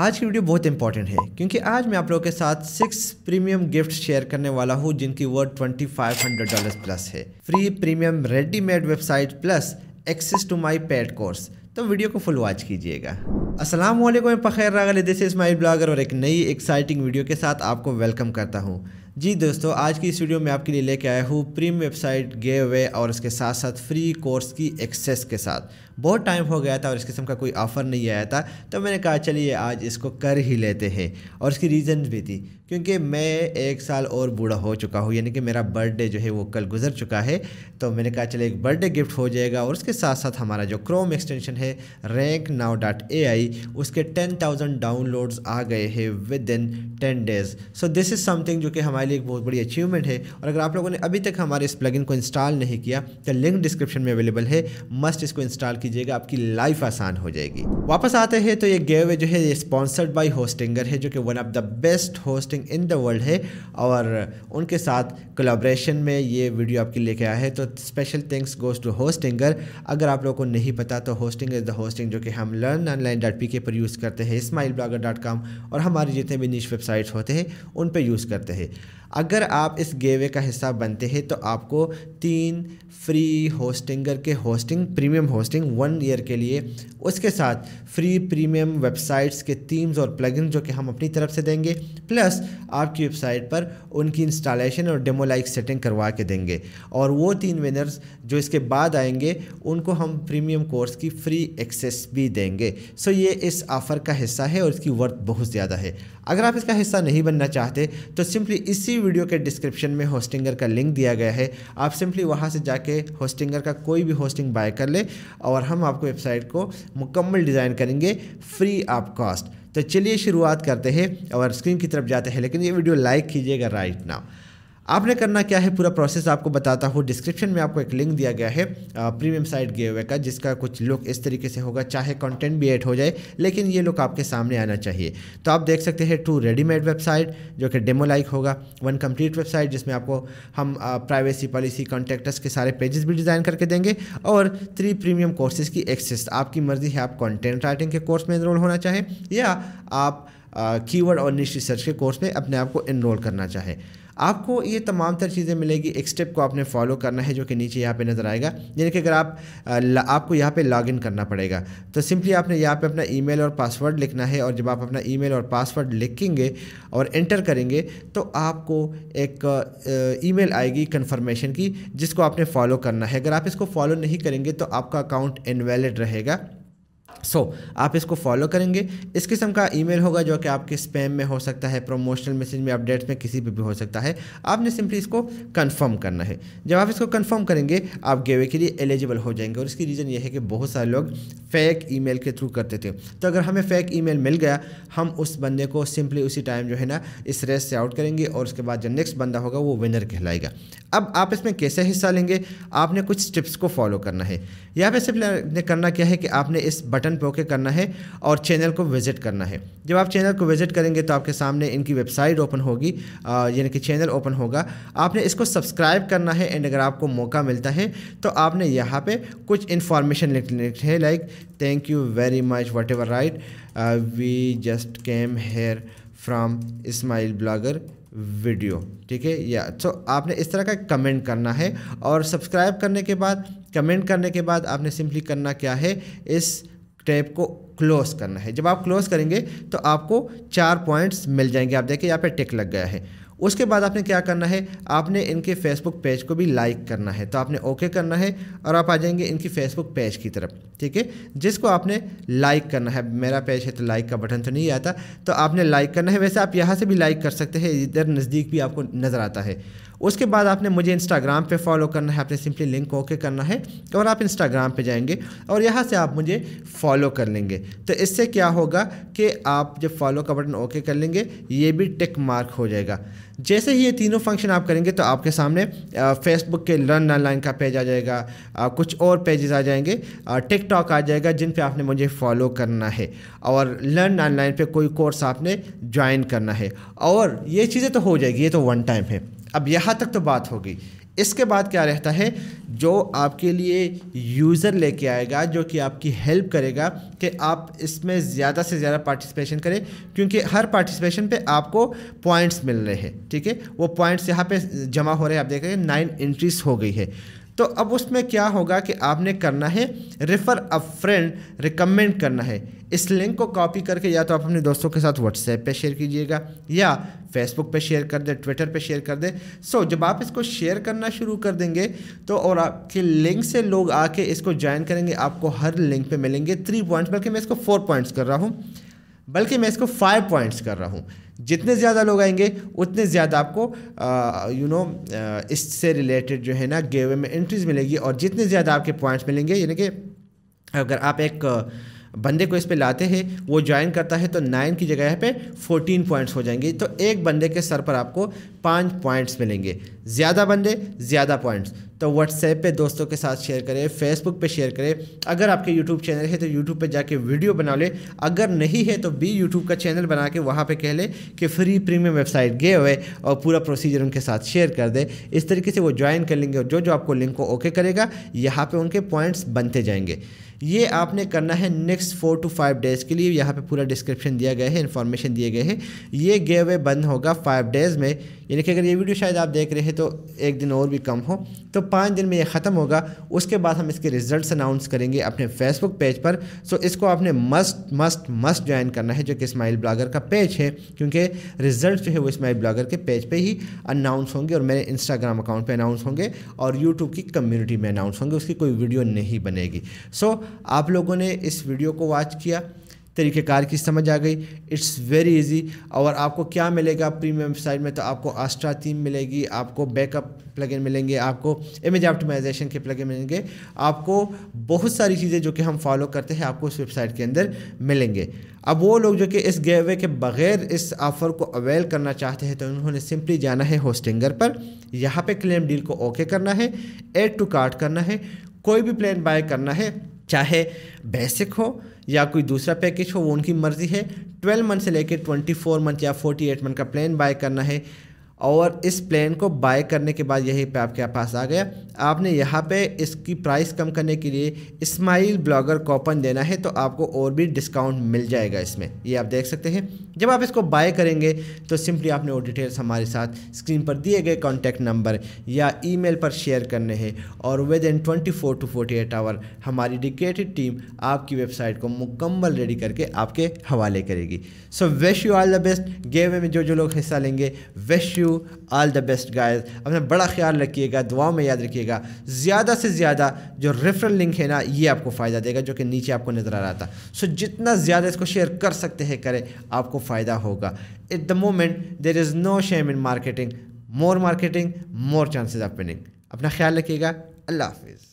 आज की वीडियो बहुत इंपॉर्टेंट है क्योंकि आज मैं आप लोगों के साथ सिक्स प्रीमियम गिफ्ट शेयर करने वाला हूँ जिनकी worth twenty five hundred dollar plus है free premium readymade website plus access to my paid course तो वीडियो को फुल वॉच कीजिएगा असलम पखैर रागल दिस इज माई ब्लॉगर और एक नई एक्साइटिंग वीडियो के साथ आपको वेलकम करता हूँ जी दोस्तों आज की इस वीडियो में आपके लिए लेके आया हूँ प्रीम वेबसाइट गे वे और इसके साथ साथ फ्री कोर्स की एक्सेस के साथ बहुत टाइम हो गया था और इस किस्म का कोई ऑफ़र नहीं आया था तो मैंने कहा चलिए आज इसको कर ही लेते हैं और इसकी रीज़न भी थी क्योंकि मैं एक साल और बूढ़ा हो चुका हूँ यानी कि मेरा बर्थडे जो है वो कल गुजर चुका है तो मैंने कहा चले एक बर्थडे गिफ्ट हो जाएगा और उसके साथ साथ हमारा जो क्रोम एक्सटेंशन है rank now dot A I उसके टेन थाउजेंड डाउनलोड्स आ गए हैं within ten days so this is something जो कि हमारे हमारे लिए एक बहुत बड़ी अचीवमेंट है और अगर आप लोगों ने अभी तक हमारे इस प्लगइन को इंस्टॉल नहीं किया तो लिंक डिस्क्रिप्शन में अवेलेबल है मस्ट इसको इंस्टॉल कीजिएगा आपकी लाइफ आसान हो जाएगी वापस आते हैं तो ये गेवे जो है स्पॉन्सर्ड बाई होस्टिंगर है जो कि one of the best hosting in the world है और उनके साथ कोलाब्रेशन में ये वीडियो आपके लेके आया है तो special thanks goes to Hostinger अगर आप लोगों को नहीं पता तो होस्टिंग इज़ द होस्टिंग जो कि हम लर्न ऑनलाइन डॉट पी के पर यूज़ करते हैं स्माइल ब्लागर डॉट कॉम और हमारे जितने भी निश वेबसाइट्स होते हैं उन पर यूज़ करते हैं अगर आप इस गेवे का हिस्सा बनते हैं तो आपको तीन फ्री होस्टिंगर के hosting premium hosting one year के लिए उसके साथ फ्री प्रीमियम वेबसाइट्स के थीम्स और प्लगइन जो कि हम अपनी तरफ से देंगे प्लस आपकी वेबसाइट पर उनकी इंस्टॉलेशन और डेमो लाइक सेटिंग करवा के देंगे और वो तीन विनर्स जो इसके बाद आएंगे उनको हम प्रीमियम कोर्स की फ्री एक्सेस भी देंगे सो ये इस ऑफ़र का हिस्सा है और इसकी वर्थ बहुत ज़्यादा है अगर आप इसका हिस्सा नहीं बनना चाहते तो सिंपली इस इसी वीडियो के डिस्क्रिप्शन में होस्टिंगर का लिंक दिया गया है आप सिंपली वहाँ से जाके होस्टिंगर का कोई भी होस्टिंग बाय कर ले और हम आपको वेबसाइट को मुकम्मल डिज़ाइन करेंगे फ्री ऑफ कॉस्ट तो चलिए शुरुआत करते हैं और स्क्रीन की तरफ जाते हैं लेकिन ये वीडियो लाइक कीजिएगा राइट नाउ आपने करना क्या है पूरा प्रोसेस आपको बताता हूँ डिस्क्रिप्शन में आपको एक लिंक दिया गया है प्रीमियम साइट गेवे का जिसका कुछ लुक इस तरीके से होगा चाहे कंटेंट भी ऐड हो जाए लेकिन ये लुक आपके सामने आना चाहिए तो आप देख सकते हैं टू रेडीमेड वेबसाइट जो कि डेमो लाइक होगा वन कंप्लीट वेबसाइट जिसमें आपको हम प्राइवेसी पॉलिसी कॉन्टेक्टर्स के सारे पेजेस भी डिज़ाइन करके देंगे और थ्री प्रीमियम कोर्सेज की एक्सेस आपकी मर्जी है आप कॉन्टेंट राइटिंग के कोर्स में इनरोल होना चाहें या आप कीवर्ड और निश रिसर्च के कोर्स में अपने आप को इनरोल करना चाहे आपको ये तमाम तरह चीज़ें मिलेगी एक स्टेप को आपने फॉलो करना है जो कि नीचे यहाँ पे नज़र आएगा यानी कि अगर आप आपको यहाँ पे लॉगिन करना पड़ेगा तो सिंपली आपने यहाँ पे अपना ईमेल और पासवर्ड लिखना है और जब आप अपना ईमेल और पासवर्ड लिखेंगे और एंटर करेंगे तो आपको एक ईमेल आएगी कन्फर्मेशन की जिसको आपने फॉलो करना है अगर आप इसको फॉलो नहीं करेंगे तो आपका अकाउंट इनवैलिड रहेगा सो so, आप इसको फॉलो करेंगे इस किस्म का ईमेल होगा जो कि आपके स्पैम में हो सकता है प्रोमोशनल मैसेज में अपडेट्स में किसी भी, भी हो सकता है आपने सिंपली इसको कंफर्म करना है जब आप इसको कंफर्म करेंगे आप गेवे के लिए एलिजिबल हो जाएंगे और इसकी रीज़न यह है कि बहुत सारे लोग फेक ईमेल के थ्रू करते थे तो अगर हमें फेक ई मिल गया हम उस बंदे को सिंपली उसी टाइम जो है ना इस रेस से आउट करेंगे और उसके बाद जो नेक्स्ट बंदा होगा वो विनर कहलाएगा अब आप इसमें कैसे हिस्सा लेंगे आपने कुछ स्टिप्स को फॉलो करना है यहाँ पे सिर्फ करना क्या है कि आपने इस बटन बटन पर ओके करना है और चैनल को विजिट करना है जब आप चैनल को विजिट करेंगे तो आपके सामने इनकी वेबसाइट ओपन होगी यानी कि चैनल ओपन होगा आपने इसको सब्सक्राइब करना है एंड अगर आपको मौका मिलता है तो आपने यहाँ पे कुछ इन्फॉर्मेशन लिख है like thank you very much whatever right we just came here from Ismail blogger video ठीक है या तो आपने इस तरह का कमेंट करना है और सब्सक्राइब करने के बाद कमेंट करने के बाद आपने सिंपली करना क्या है इस टैब को क्लोज करना है जब आप क्लोज करेंगे तो आपको चार पॉइंट्स मिल जाएंगे आप देखिए यहाँ पे टिक लग गया है उसके बाद आपने क्या करना है आपने इनके फेसबुक पेज को भी लाइक करना है तो आपने ओके करना है और आप आ जाएंगे इनकी फेसबुक पेज की तरफ ठीक है जिसको आपने लाइक करना है मेरा पेज है तो लाइक का बटन तो नहीं आता तो आपने लाइक करना है वैसे आप यहाँ से भी लाइक कर सकते हैं इधर नज़दीक भी आपको नज़र आता है उसके बाद आपने मुझे इंस्टाग्राम पे फॉलो करना है आपने सिंपली लिंक ओके करना है और आप इंस्टाग्राम पे जाएंगे और यहाँ से आप मुझे फॉलो कर लेंगे तो इससे क्या होगा कि आप जब फॉलो का बटन ओके कर लेंगे ये भी टिक मार्क हो जाएगा जैसे ही ये तीनों फंक्शन आप करेंगे तो आपके सामने फेसबुक के लर्न ऑनलाइन का पेज आ जाएगा आ, कुछ और पेजेस आ जाएंगे टिकटॉक आ जाएगा जिन पे आपने मुझे फॉलो करना है और लर्न ऑनलाइन पे कोई कोर्स आपने ज्वाइन करना है और ये चीज़ें तो हो जाएगी ये तो वन टाइम है अब यहाँ तक तो बात होगी इसके बाद क्या रहता है जो आपके लिए यूज़र लेके आएगा जो कि आपकी हेल्प करेगा कि आप इसमें ज़्यादा से ज़्यादा पार्टिसिपेशन करें क्योंकि हर पार्टिसिपेशन पे आपको पॉइंट्स मिल रहे हैं ठीक है वो पॉइंट्स यहाँ पे जमा हो रहे हैं आप देख रहे हैं नाइन एंट्रीज हो गई है तो अब उसमें क्या होगा कि आपने करना है रेफ़र अ फ्रेंड रिकमेंड करना है इस लिंक को कॉपी करके या तो आप अपने दोस्तों के साथ व्हाट्सएप पे शेयर कीजिएगा या फेसबुक पे शेयर कर दें ट्विटर पे शेयर कर दें सो जब आप इसको शेयर करना शुरू कर देंगे तो और आपके लिंक से लोग आके इसको ज्वाइन करेंगे आपको हर लिंक पे मिलेंगे थ्री पॉइंट्स बल्कि मैं इसको फोर पॉइंट्स कर रहा हूँ बल्कि मैं इसको फाइव पॉइंट्स कर रहा हूँ जितने ज़्यादा लोग आएंगे उतने ज़्यादा आपको यू नो इससे रिलेटेड जो है ना गेवे में एंट्रीज मिलेगी और जितने ज़्यादा आपके पॉइंट्स मिलेंगे यानी कि अगर आप एक बंदे को इस पे लाते हैं वो ज्वाइन करता है तो नाइन की जगह पे फोर्टीन पॉइंट्स हो जाएंगे तो एक बंदे के सर पर आपको पाँच पॉइंट्स मिलेंगे ज़्यादा बंदे ज़्यादा पॉइंट्स तो व्हाट्सएप पे दोस्तों के साथ शेयर करें फेसबुक पे शेयर करें अगर आपके यूट्यूब चैनल है तो यूट्यूब पे जाके वीडियो बना ले अगर नहीं है तो भी यूट्यूब का चैनल बना के वहाँ पे कह ले कि फ्री प्रीमियम वेबसाइट गए हुए और पूरा प्रोसीजर उनके साथ शेयर कर दे इस तरीके से वो ज्वाइन कर लेंगे और जो जो आपको लिंक को ओके करेगा यहाँ पर उनके पॉइंट्स बनते जाएंगे ये आपने करना है next four to five days के लिए यहाँ पे पूरा डिस्क्रिप्शन दिया गया है इन्फॉर्मेशन दिए गए हैं ये गेवे बंद होगा फाइव डेज़ में यानी कि अगर ये वीडियो शायद आप देख रहे हैं तो एक दिन और भी कम हो तो पाँच दिन में ये ख़त्म होगा उसके बाद हम इसके रिजल्ट्स अनाउंस करेंगे अपने फेसबुक पेज पर सो इसको आपने मस्ट मस्ट मस्ट ज्वाइन करना है जो कि इस्माइल ब्लागर का पेज है क्योंकि रिजल्ट जो है वो इस्माइल ब्लागर के पेज पर ही अनाउंस होंगे और मेरे इंस्टाग्राम अकाउंट पर अनाउंस होंगे और यूट्यूब की कम्यूनिटी में अनाउंस होंगे उसकी कोई वीडियो नहीं बनेगी सो आप लोगों ने इस वीडियो को वॉच किया तरीक़ेकार की समझ आ गई इट्स वेरी इजी और आपको क्या मिलेगा प्रीमियम साइड में तो आपको आस्ट्रा थीम मिलेगी आपको बैकअप प्लगइन मिलेंगे आपको इमेज ऑप्टिमाइजेशन के प्लगइन मिलेंगे आपको बहुत सारी चीज़ें जो कि हम फॉलो करते हैं आपको उस वेबसाइट के अंदर मिलेंगे अब वो लोग जो कि इस गेवे के बगैर इस ऑफ़र को अवेल करना चाहते हैं तो उन्होंने सिंपली जाना है होस्टिंगर पर यहाँ पर क्लेम डील को ओके करना है एड टू कार्ट करना है कोई भी प्लान बाय करना है चाहे बेसिक हो या कोई दूसरा पैकेज हो वो उनकी मर्ज़ी है ट्वेल्व मंथ से लेकर ट्वेंटी फोर मंथ या 48 एट मंथ का प्लान बाय करना है और इस प्लान को बाय करने के बाद यही पे आपके पास आ गया आपने यहाँ पे इसकी प्राइस कम करने के लिए इस्माइल ब्लॉगर कॉपन देना है तो आपको और भी डिस्काउंट मिल जाएगा इसमें ये आप देख सकते हैं जब आप इसको बाय करेंगे तो सिंपली आपने वो डिटेल्स हमारे साथ स्क्रीन पर दिए गए कॉन्टैक्ट नंबर या ई पर शेयर करने हैं और within twenty four to forty eight hour हमारी डिकेटेड टीम आपकी वेबसाइट को मुकम्मल रेडी करके आपके हवाले करेगी so wish you all the best game में जो जो लोग हिस्सा लेंगे wish you you all the best guys अपना बड़ा ख्याल रखिएगा दुआओं में याद रखिएगा ज़्यादा से ज़्यादा जो रेफरल लिंक है ना ये आपको फ़ायदा देगा जो कि नीचे आपको नज़र आ रहा था सो so, जितना ज़्यादा इसको शेयर कर सकते हैं करें आपको फ़ायदा होगा at the moment there is no shame in marketing more marketing more chances of winning अपना ख्याल रखिएगा अल्लाह हाफिज़